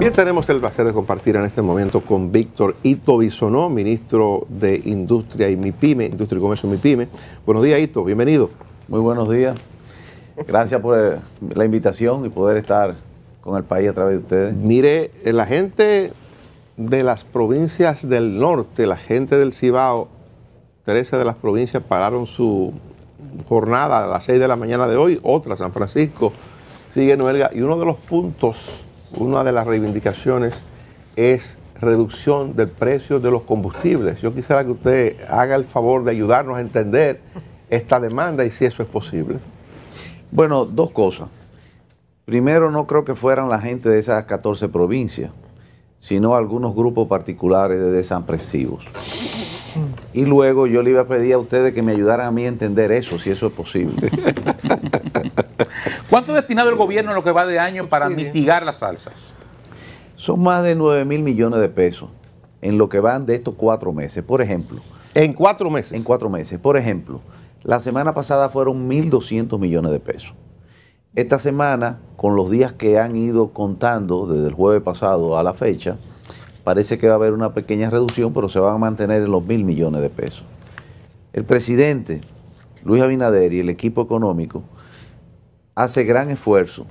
Bien, tenemos el placer de compartir en este momento con Víctor Ito Bisonó, ministro de Industria y MIPYME, Industria y Comercio MIPYME. Buenos días, Ito, bienvenido. Muy buenos días. Gracias por eh, la invitación y poder estar con el país a través de ustedes. Mire, eh, la gente de las provincias del norte, la gente del Cibao, 13 de las provincias pararon su jornada a las 6 de la mañana de hoy, otra San Francisco, sigue huelga y uno de los puntos una de las reivindicaciones es reducción del precio de los combustibles. Yo quisiera que usted haga el favor de ayudarnos a entender esta demanda y si eso es posible. Bueno, dos cosas. Primero, no creo que fueran la gente de esas 14 provincias, sino algunos grupos particulares de desampresivos y luego yo le iba a pedir a ustedes que me ayudaran a mí a entender eso, si eso es posible. ¿Cuánto ha destinado el gobierno en lo que va de año para mitigar las salsas Son más de 9 mil millones de pesos en lo que van de estos cuatro meses. Por ejemplo. ¿En cuatro meses? En cuatro meses. Por ejemplo, la semana pasada fueron 1.200 millones de pesos. Esta semana, con los días que han ido contando desde el jueves pasado a la fecha, Parece que va a haber una pequeña reducción, pero se van a mantener en los mil millones de pesos. El presidente Luis Abinader y el equipo económico hace gran esfuerzo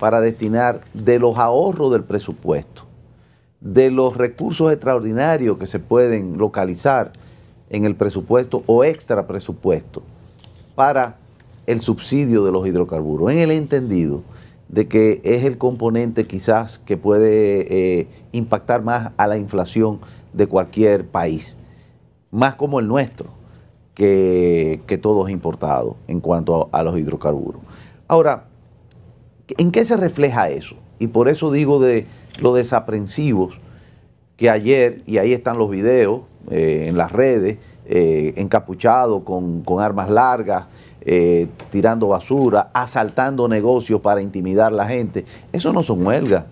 para destinar de los ahorros del presupuesto, de los recursos extraordinarios que se pueden localizar en el presupuesto o extra presupuesto para el subsidio de los hidrocarburos, en el entendido de que es el componente quizás que puede eh, impactar más a la inflación de cualquier país, más como el nuestro, que, que todo es importado en cuanto a, los hidrocarburos. Ahora, ¿en qué se refleja eso? Y por eso digo de los desaprensivos que ayer, y ahí están los videos eh, en las redes, eh, encapuchados con, armas largas, eh, tirando basura, asaltando negocios para intimidar a la gente. Eso no son huelgas,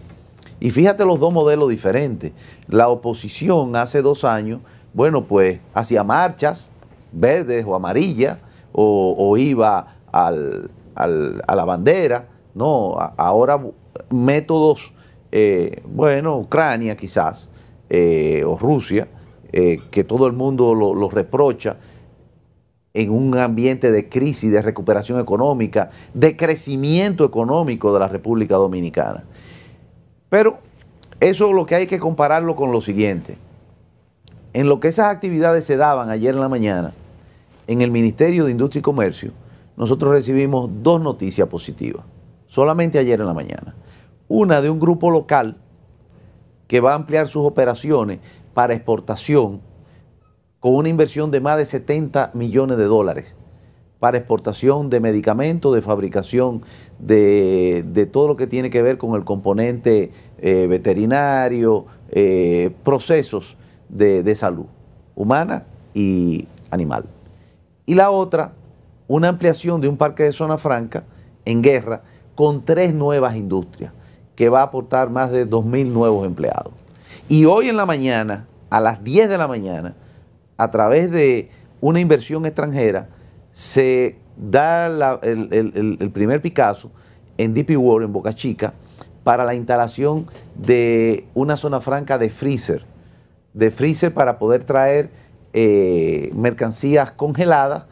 y fíjate los dos modelos diferentes. La oposición hace dos años, bueno, pues hacía marchas verdes o amarillas, o, iba a la bandera, no, ahora métodos, eh, bueno, Ucrania quizás, eh, o Rusia, eh, que todo el mundo los lo reprocha, en un ambiente de crisis, de recuperación económica, de crecimiento económico de la República Dominicana. Pero eso es lo que hay que compararlo con lo siguiente. En lo que esas actividades se daban ayer en la mañana, en el Ministerio de Industria y Comercio, nosotros recibimos dos noticias positivas, solamente ayer en la mañana. Una de un grupo local que va a ampliar sus operaciones para exportación con una inversión de más de 70 millones de dólares para exportación de medicamentos, de fabricación de, todo lo que tiene que ver con el componente eh, veterinario, eh, procesos de, de salud humana y animal. Y la otra, una ampliación de un parque de zona franca en guerra con tres nuevas industrias que va a aportar más de 2.000 nuevos empleados. Y hoy en la mañana, a las 10 de la mañana, a través de una inversión extranjera, se da el, primer Picasso en DP World, en Boca Chica, para la instalación de una zona franca de freezer, de freezer para poder traer eh, mercancías congeladas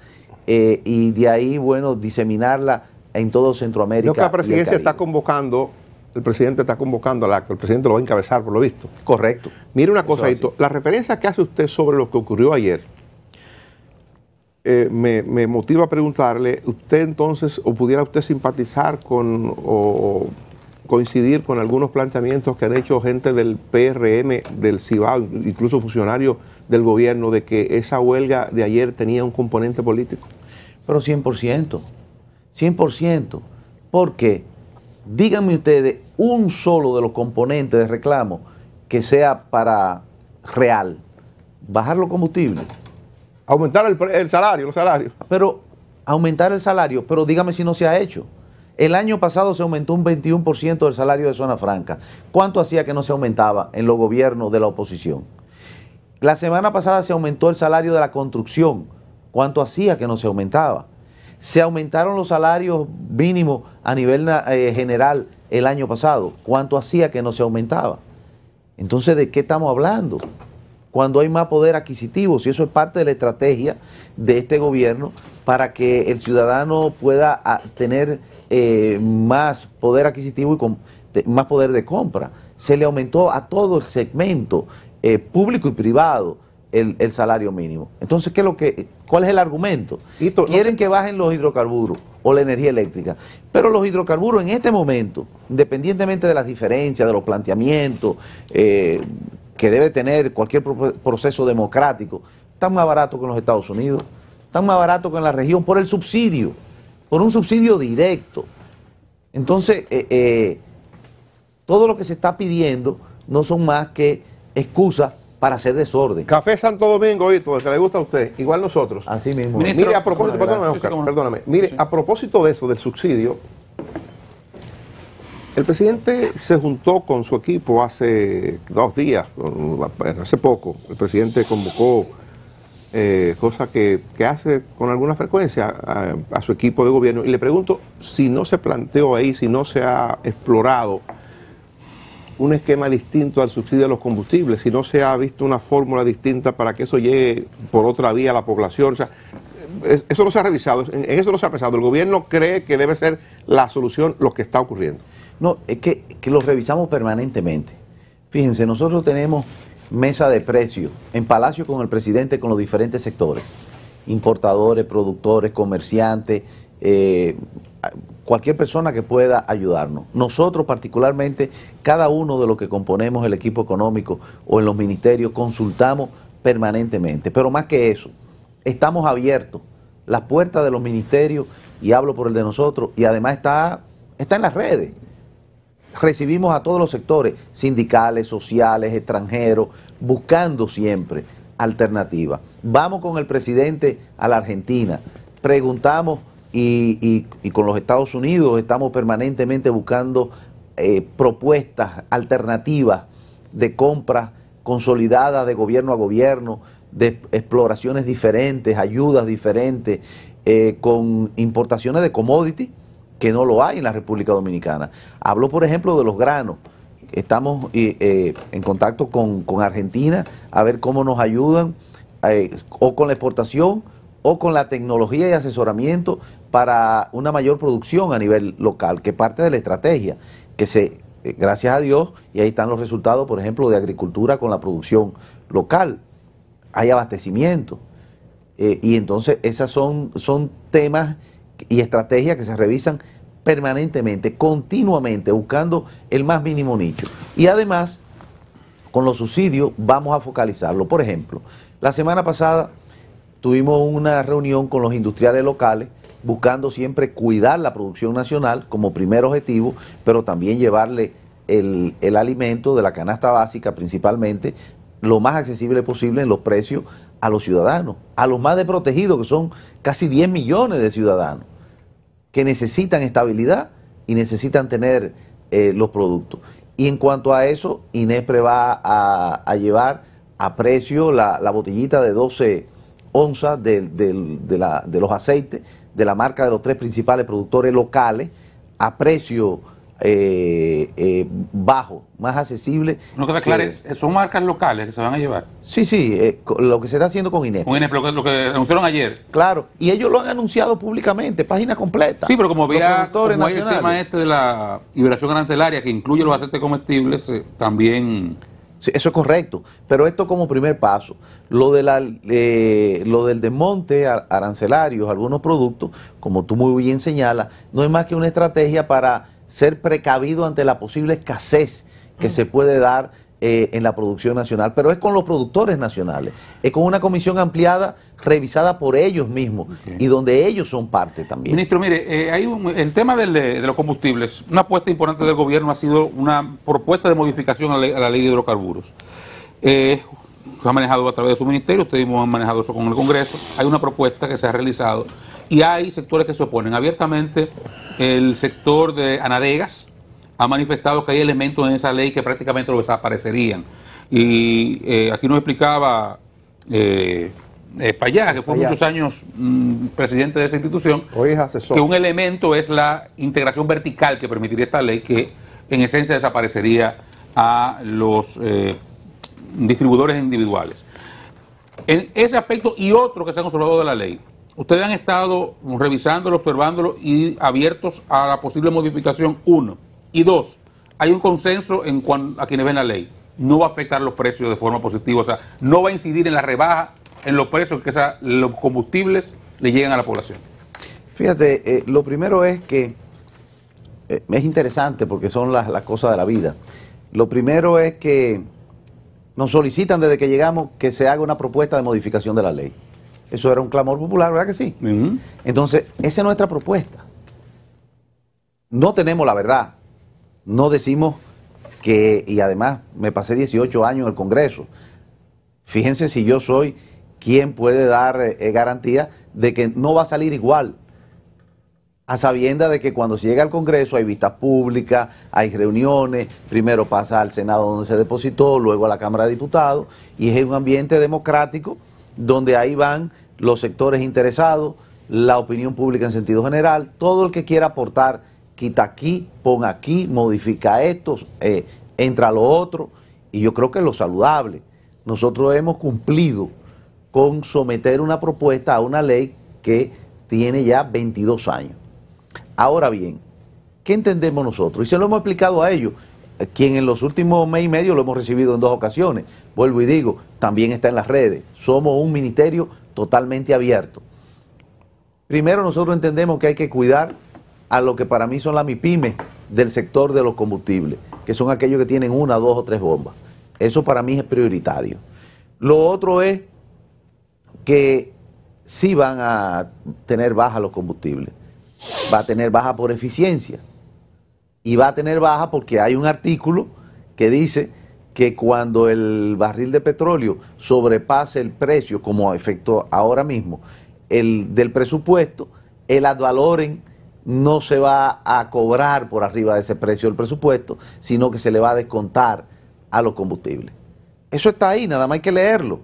eh, y de ahí, bueno, diseminarla en todo Centroamérica. Creo que la presidencia está convocando, el presidente está convocando al acto, el presidente lo va a encabezar, por lo visto. Correcto. Mire una cosa, la referencia que hace usted sobre lo que ocurrió ayer, eh, me, motiva a preguntarle, ¿usted entonces, o pudiera usted simpatizar con o coincidir con algunos planteamientos que han hecho gente del PRM, del CIBAO, incluso funcionarios del gobierno, de que esa huelga de ayer tenía un componente político? Pero 100%, 100%, porque díganme ustedes un solo de los componentes de reclamo que sea para real, bajar los combustibles Aumentar el, salario, los salarios. Pero aumentar el salario, pero dígame si no se ha hecho. El año pasado se aumentó un 21% del salario de zona franca. ¿Cuánto hacía que no se aumentaba en los gobiernos de la oposición? La semana pasada se aumentó el salario de la construcción. ¿Cuánto hacía que no se aumentaba? Se aumentaron los salarios mínimos a nivel eh, general el año pasado. ¿Cuánto hacía que no se aumentaba? Entonces, ¿de qué estamos hablando? cuando hay más poder adquisitivo. Si eso es parte de la estrategia de este gobierno para que el ciudadano pueda ah, tener eh, más poder adquisitivo y más poder de compra. Se le aumentó a todo el segmento eh, público y privado. El, salario mínimo. Entonces, ¿qué lo que, ¿cuál es el argumento? Quieren que bajen los hidrocarburos o la energía eléctrica. Pero los hidrocarburos en este momento, independientemente de las diferencias, de los planteamientos, eh, que debe tener cualquier proceso democrático, están más barato que en los Estados Unidos, están más barato que en la región, por el subsidio, por un subsidio directo. Entonces, eh, eh, todo lo que se está pidiendo no son más que excusas para hacer desorden. Café Santo Domingo, Hito, el que le gusta a usted, igual nosotros. Así mismo. mire, a propósito, Mire, a propósito de eso, del subsidio, el presidente se juntó con su equipo hace dos días, hace poco. El presidente convocó, eh, cosa que, hace con alguna frecuencia, a, su equipo de gobierno. Y le pregunto si no se planteó ahí, si no se ha explorado un esquema distinto al subsidio de los combustibles, si no se ha visto una fórmula distinta para que eso llegue por otra vía a la población. O sea, eso no se ha revisado, en eso no se ha pensado. El gobierno cree que debe ser la solución lo que está ocurriendo. No, es que, que los revisamos permanentemente. Fíjense, nosotros tenemos mesa de precios en Palacio con el presidente, con los diferentes sectores, importadores, productores, comerciantes, eh, cualquier persona que pueda ayudarnos. Nosotros particularmente, cada uno de los que componemos el equipo económico o en los ministerios, consultamos permanentemente. Pero más que eso, estamos abiertos. Las puertas de los ministerios, y hablo por el de nosotros, y además está, está en las redes recibimos a todos los sectores, sindicales, sociales, extranjeros, buscando siempre alternativas. Vamos con el presidente a la Argentina, preguntamos y, con los Estados Unidos estamos permanentemente buscando eh, propuestas alternativas de compras consolidadas de gobierno a gobierno, de exploraciones diferentes, ayudas diferentes, eh, con importaciones de commodities que no lo hay en la República Dominicana. Hablo, por ejemplo, de los granos. Estamos eh, en contacto con, Argentina a ver cómo nos ayudan eh, o con la exportación o con la tecnología y asesoramiento para una mayor producción a nivel local, que parte de la estrategia, que se, eh, gracias a Dios, y ahí están los resultados, por ejemplo, de agricultura con la producción local. Hay abastecimiento. y entonces, esos son, son temas y estrategias que se revisan permanentemente, continuamente, buscando el más mínimo nicho. Y además, con los subsidios vamos a focalizarlo. Por ejemplo, la semana pasada tuvimos una reunión con los industriales locales buscando siempre cuidar la producción nacional como primer objetivo, pero también llevarle el, alimento de la canasta básica principalmente lo más accesible posible en los precios a los ciudadanos, a los más desprotegidos, que son casi 10 millones de ciudadanos, que necesitan estabilidad y necesitan tener eh, los productos. Y en cuanto a eso, Inespre va a, llevar a precio la, botellita de 12 onzas de los aceites de la marca de los tres principales productores locales, a precio eh, eh, bajo, más accesible. son marcas locales que se van a llevar. Sí, sí, eh, lo que se está haciendo con INEP. Con INEP, lo que, anunciaron ayer. Claro, y ellos lo han anunciado públicamente, página completa. Sí, pero como había hay el tema este de la liberación arancelaria que incluye los aceites comestibles, eh, también... Sí, eso es correcto, pero esto como primer paso. Lo, de la, lo del desmonte arancelario, algunos productos, como tú muy bien señalas, no es más que una estrategia para ser precavido ante la posible escasez que se puede dar eh, en la producción nacional, pero es con los productores nacionales, es con una comisión ampliada revisada por ellos mismos y donde ellos son parte también. Ministro, mire, eh, hay el tema eh, de los combustibles, una apuesta importante del gobierno ha sido una propuesta de modificación a la, ley de hidrocarburos. se ha manejado a través de su ministerio, ustedes mismos han manejado eso con el Congreso, hay una propuesta que se ha realizado y hay sectores que se oponen. Abiertamente, el sector de Anadegas ha manifestado que hay elementos en esa ley que prácticamente lo desaparecerían. Y eh, aquí nos explicaba eh, eh que fue muchos años mm, presidente de esa institución, que un elemento es la integración vertical que permitiría esta ley, que en esencia desaparecería a los eh, distribuidores individuales. En ese aspecto y otro que se ha observado de la ley, ustedes han estado revisándolo, observándolo y abiertos a la posible modificación, uno. Y dos, hay un consenso en cuanto a quienes ven la ley. No va a afectar los precios de forma positiva, o sea, no va a incidir en la rebaja, en los precios que los combustibles le llegan a la población. Fíjate, eh, lo primero es que eh, es interesante porque son las cosas de la vida. Lo primero es que nos solicitan desde que llegamos que se haga una propuesta de modificación de la ley. Eso era un clamor popular, ¿verdad que sí? Entonces, esa es nuestra propuesta. No tenemos la verdad. No decimos que, y además me pasé 18 años en el Congreso. Fíjense si yo soy quien puede dar eh, eh, garantía de que no va a salir igual. A sabienda de que cuando se llega al Congreso hay vistas públicas, hay reuniones, primero pasa al Senado donde se depositó, luego a la Cámara de Diputados, y es un ambiente democrático donde ahí van los sectores interesados, la opinión pública en sentido general, todo el que quiera aportar, quita aquí, pon aquí, modifica esto, eh, entra lo otro, y yo creo que es lo saludable. Nosotros hemos cumplido con someter una propuesta a una ley que tiene ya 22 años. Ahora bien, ¿qué entendemos nosotros? Y se lo hemos explicado a ellos quien en los últimos mes y medio lo hemos recibido en dos ocasiones. Vuelvo y digo, también está en las redes. Somos un ministerio totalmente abierto. Primero nosotros entendemos que hay que cuidar a lo que para mí son las MIPIMES del sector de los combustibles, que son aquellos que tienen una, dos o tres bombas. Eso para mí es prioritario. Lo otro es que sí van a tener baja los combustibles, va a tener baja por eficiencia y va a tener baja porque hay un artículo que dice que cuando el barril de petróleo sobrepase el precio, como efecto ahora mismo, el del presupuesto, el ad valorem no se va a cobrar por arriba de ese precio del presupuesto, sino que se le va a descontar a los combustibles. Eso está ahí, nada más hay que leerlo.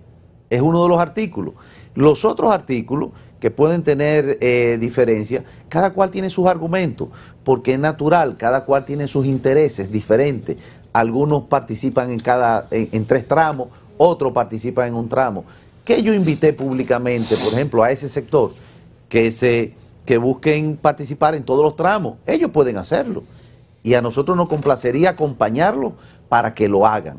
Es uno de los artículos. Los otros artículos que pueden tener eh, diferencias, cada cual tiene sus argumentos porque es natural, cada cual tiene sus intereses diferentes. Algunos participan en, cada, en, tres tramos, otros participan en un tramo. Que yo invité públicamente, por ejemplo, a ese sector, que, se, que busquen participar en todos los tramos. Ellos pueden hacerlo. Y a nosotros nos complacería acompañarlos para que lo hagan.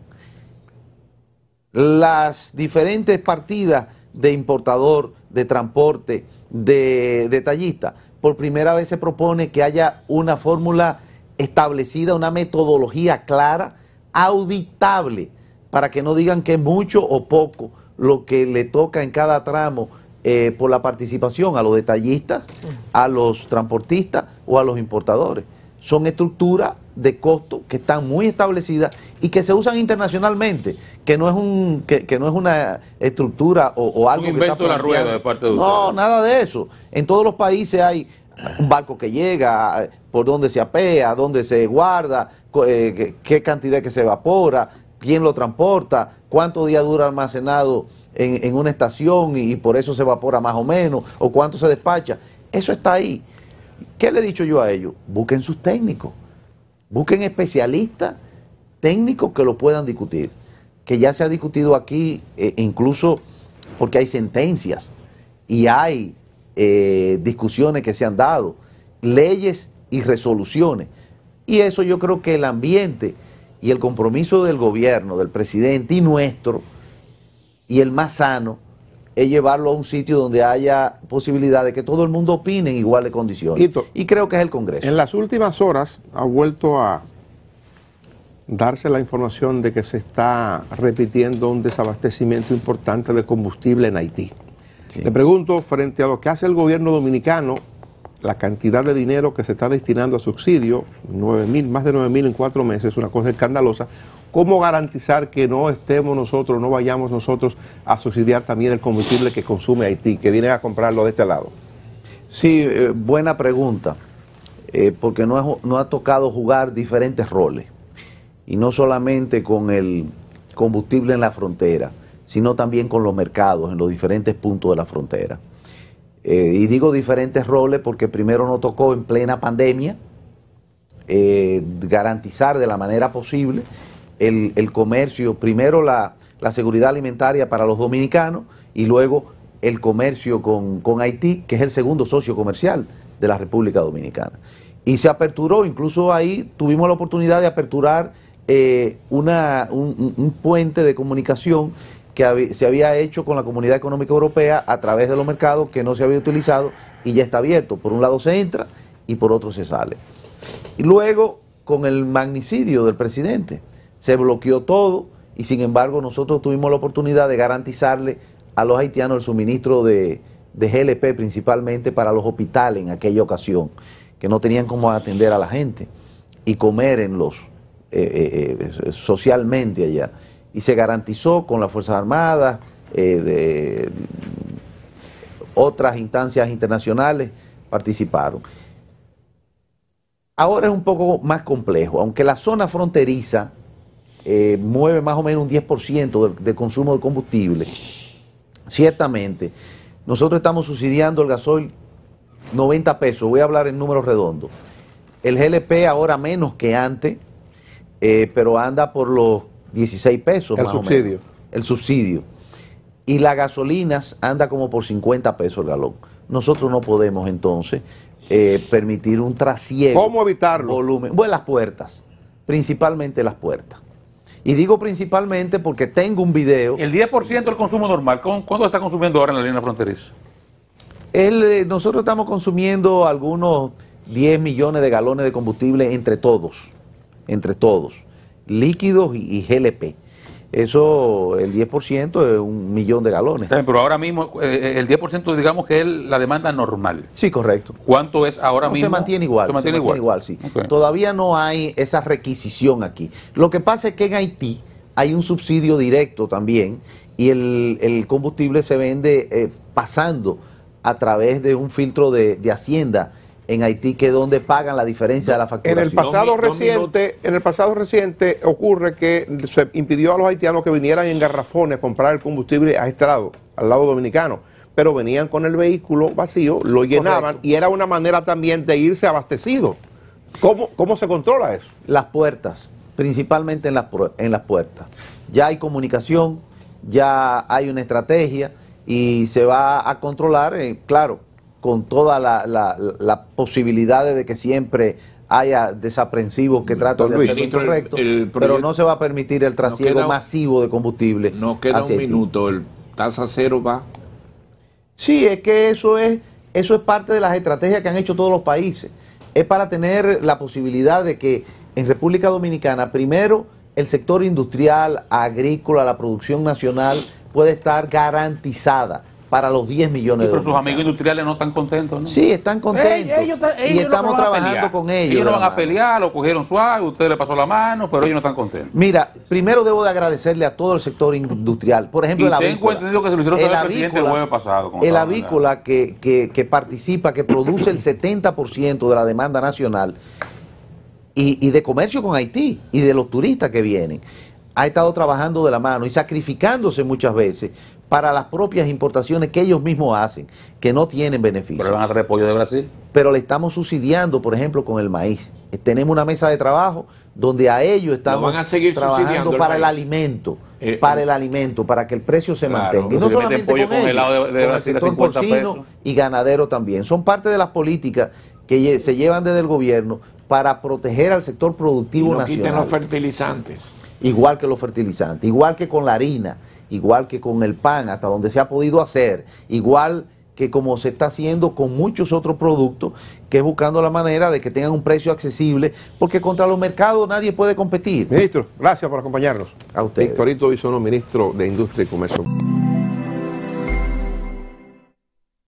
Las diferentes partidas de importador, de transporte, de detallista, por primera vez se propone que haya una fórmula establecida, una metodología clara, auditable, para que no digan que es mucho o poco lo que le toca en cada tramo eh, por la participación a los detallistas, a los transportistas o a los importadores. Son estructuras de costo que están muy establecidas y que se usan internacionalmente, que no es un que, no es una estructura o, algo que está la rueda de parte de No, nada de eso. En todos los países hay un barco que llega, por dónde se apea, dónde se guarda, eh, qué cantidad que se evapora, quién lo transporta, cuánto día dura almacenado en, una estación y, y por eso se evapora más o menos, o cuánto se despacha. Eso está ahí. ¿Qué le he dicho yo a ellos? Busquen sus técnicos. Busquen especialistas técnicos que lo puedan discutir, que ya se ha discutido aquí, eh, incluso porque hay sentencias y hay eh, discusiones que se han dado, leyes y resoluciones. Y eso yo creo que el ambiente y el compromiso del gobierno, del presidente y nuestro, y el más sano, es llevarlo a un sitio donde haya posibilidad de que todo el mundo opine en iguales condiciones. y creo que es el Congreso. En las últimas horas ha vuelto a darse la información de que se está repitiendo un desabastecimiento importante de combustible en Haití. Le pregunto, frente a lo que hace el gobierno dominicano, la cantidad de dinero que se está destinando a subsidio, 9 más de 9 mil en cuatro meses, una cosa escandalosa, ¿Cómo garantizar que no estemos nosotros, no vayamos nosotros a subsidiar también el combustible que consume Haití, que viene a comprarlo de este lado? Sí, eh, buena pregunta, eh, porque no ha, tocado jugar diferentes roles, y no solamente con el combustible en la frontera, sino también con los mercados en los diferentes puntos de la frontera. Eh, y digo diferentes roles porque primero no tocó en plena pandemia garantizar de la manera posible el, comercio, primero la, seguridad alimentaria para los dominicanos y luego el comercio con, Haití, que es el segundo socio comercial de la República Dominicana. Y se aperturó, incluso ahí tuvimos la oportunidad de aperturar eh, una, un, puente de comunicación que se había hecho con la Comunidad Económica Europea a través de los mercados que no se había utilizado y ya está abierto. Por un lado se entra y por otro se sale. Y luego con el magnicidio del presidente, se bloqueó todo y sin embargo nosotros tuvimos la oportunidad de garantizarle a los haitianos el suministro de, GLP principalmente para los hospitales en aquella ocasión, que no tenían cómo atender a la gente y comer en los, eh, eh, eh, socialmente allá. Y se garantizó con las Fuerzas Armadas, otras instancias internacionales participaron. Ahora es un poco más complejo, aunque la zona fronteriza eh, mueve más o menos un 10% del, consumo de combustible. Ciertamente, nosotros estamos subsidiando el gasoil 90 pesos, voy a hablar en números redondos. El GLP ahora menos que antes, eh, pero anda por los 16 pesos. El subsidio. El subsidio. Y las gasolinas anda como por 50 pesos el galón. Nosotros no podemos entonces eh, permitir un trasiego. ¿Cómo evitarlo? Volumen. Bueno, las puertas, principalmente las puertas. Y digo principalmente porque tengo un video. ¿El 10% del consumo normal? ¿Cuánto está consumiendo ahora en la línea fronteriza? Eh, nosotros estamos consumiendo algunos 10 millones de galones de combustible entre todos, entre todos, líquidos y GLP eso, el 10% es un millón de galones. Pero ahora mismo, eh, eh, el 10% digamos que es la demanda normal. Sí, correcto. ¿Cuánto es ahora mismo? Se mantiene igual. Se mantiene, igual. sí. Todavía no hay esa requisición aquí. Lo que pasa es que en Haití hay un subsidio directo también y el, combustible se vende eh, pasando a través de un filtro de, de Hacienda en Haití que es donde pagan la diferencia de la facturación. En el pasado reciente, en el pasado reciente ocurre que se impidió a los haitianos que vinieran en garrafones a comprar el combustible a este lado, al lado dominicano, pero venían con el vehículo vacío, lo llenaban y era una manera también de irse abastecido. ¿Cómo, ¿Cómo se controla eso? Las puertas, principalmente en las, en las puertas. Ya hay comunicación, ya hay una estrategia y se va a controlar, eh, claro, con toda la, posibilidad de que siempre haya desaprensivos que mm, traten de hacer correcto, pero no se va a permitir el trasiego masivo de combustible. No queda un minuto, el tasa cero va. Sí, es que eso es, eso es parte de las estrategias que han hecho todos los países. Es para tener la posibilidad de que en República Dominicana, primero, el sector industrial, agrícola, la producción nacional puede estar garantizada para los 10 millones de pero Pero sus amigos industriales no están contentos, ¿no? Sí, están contentos. y estamos trabajando con ellos. Ellos van a pelear, lo cogieron suave, usted le pasó la mano, pero ellos no están contentos. Mira, primero debo de agradecerle a todo el sector industrial. Por ejemplo, el avícola. Tengo entendido que se lo hicieron el, avícola, jueves pasado. el avícola que, participa, que produce el 70% de la demanda nacional y, y de comercio con Haití y de los turistas que vienen ha estado trabajando de la mano y sacrificándose muchas veces para las propias importaciones que ellos mismos hacen, que no tienen beneficio. Pero van a traer pollo de Brasil. Pero le estamos subsidiando, por ejemplo, con el maíz. Eh, tenemos una mesa de trabajo donde a ellos estamos trabajando para el alimento, eh, eh. para el alimento, para que el precio se mantenga. Y no solamente con, ellos, de, de con el sector y ganadero también. Son parte de las políticas que se llevan desde el gobierno para proteger al sector productivo nacional. Quiten los fertilizantes. Igual que los fertilizantes, igual que con la harina igual que con el pan, hasta donde se ha podido hacer, igual que como se está haciendo con muchos otros productos, que es buscando la manera de que tengan un precio accesible, porque contra los mercados nadie puede competir. Ministro, gracias por acompañarnos. A usted. Victorito Bisono, ministro de Industria y Comercio.